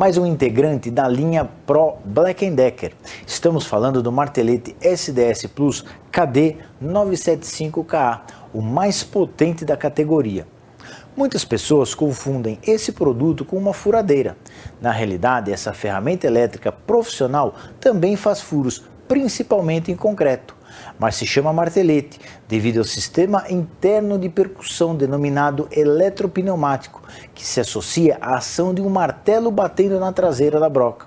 mais um integrante da linha Pro Black Decker. Estamos falando do martelete SDS Plus KD 975KA, o mais potente da categoria. Muitas pessoas confundem esse produto com uma furadeira. Na realidade, essa ferramenta elétrica profissional também faz furos, principalmente em concreto mas se chama martelete devido ao sistema interno de percussão denominado eletropneumático, que se associa à ação de um martelo batendo na traseira da broca.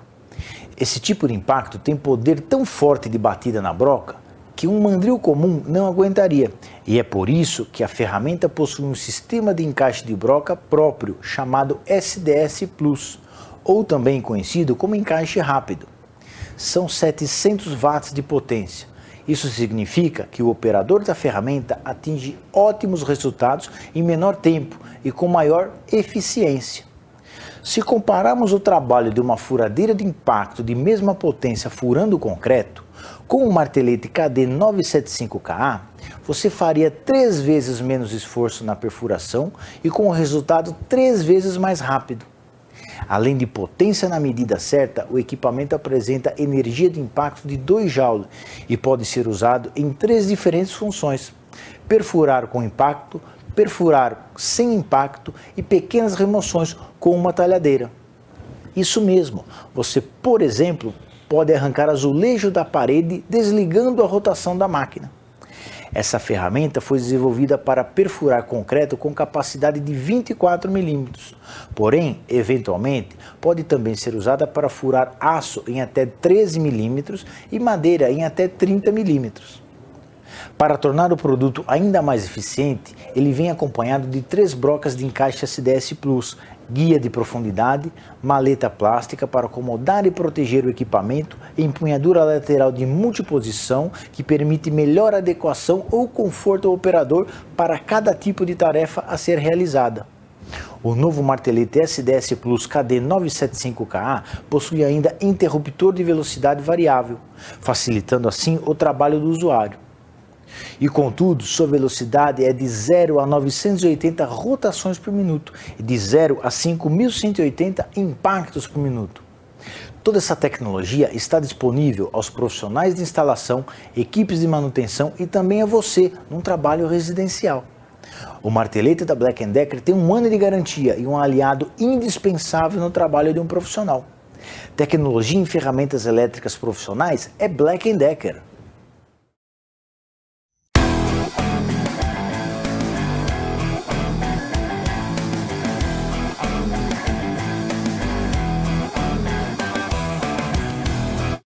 Esse tipo de impacto tem poder tão forte de batida na broca que um mandril comum não aguentaria, e é por isso que a ferramenta possui um sistema de encaixe de broca próprio, chamado SDS Plus, ou também conhecido como encaixe rápido. São 700 watts de potência, isso significa que o operador da ferramenta atinge ótimos resultados em menor tempo e com maior eficiência. Se compararmos o trabalho de uma furadeira de impacto de mesma potência furando o concreto, com o um martelete KD 975KA, você faria três vezes menos esforço na perfuração e com o um resultado três vezes mais rápido. Além de potência na medida certa, o equipamento apresenta energia de impacto de 2 joules e pode ser usado em três diferentes funções: perfurar com impacto, perfurar sem impacto e pequenas remoções com uma talhadeira. Isso mesmo, você, por exemplo, pode arrancar azulejo da parede desligando a rotação da máquina. Essa ferramenta foi desenvolvida para perfurar concreto com capacidade de 24 milímetros, porém, eventualmente, pode também ser usada para furar aço em até 13 milímetros e madeira em até 30 milímetros. Para tornar o produto ainda mais eficiente, ele vem acompanhado de três brocas de encaixe SDS Plus, guia de profundidade, maleta plástica para acomodar e proteger o equipamento, empunhadura lateral de multiposição que permite melhor adequação ou conforto ao operador para cada tipo de tarefa a ser realizada. O novo martelete SDS Plus KD975KA possui ainda interruptor de velocidade variável, facilitando assim o trabalho do usuário. E contudo, sua velocidade é de 0 a 980 rotações por minuto e de 0 a 5.180 impactos por minuto. Toda essa tecnologia está disponível aos profissionais de instalação, equipes de manutenção e também a você num trabalho residencial. O martelete da Black Decker tem um ano de garantia e um aliado indispensável no trabalho de um profissional. Tecnologia em ferramentas elétricas profissionais é Black Decker.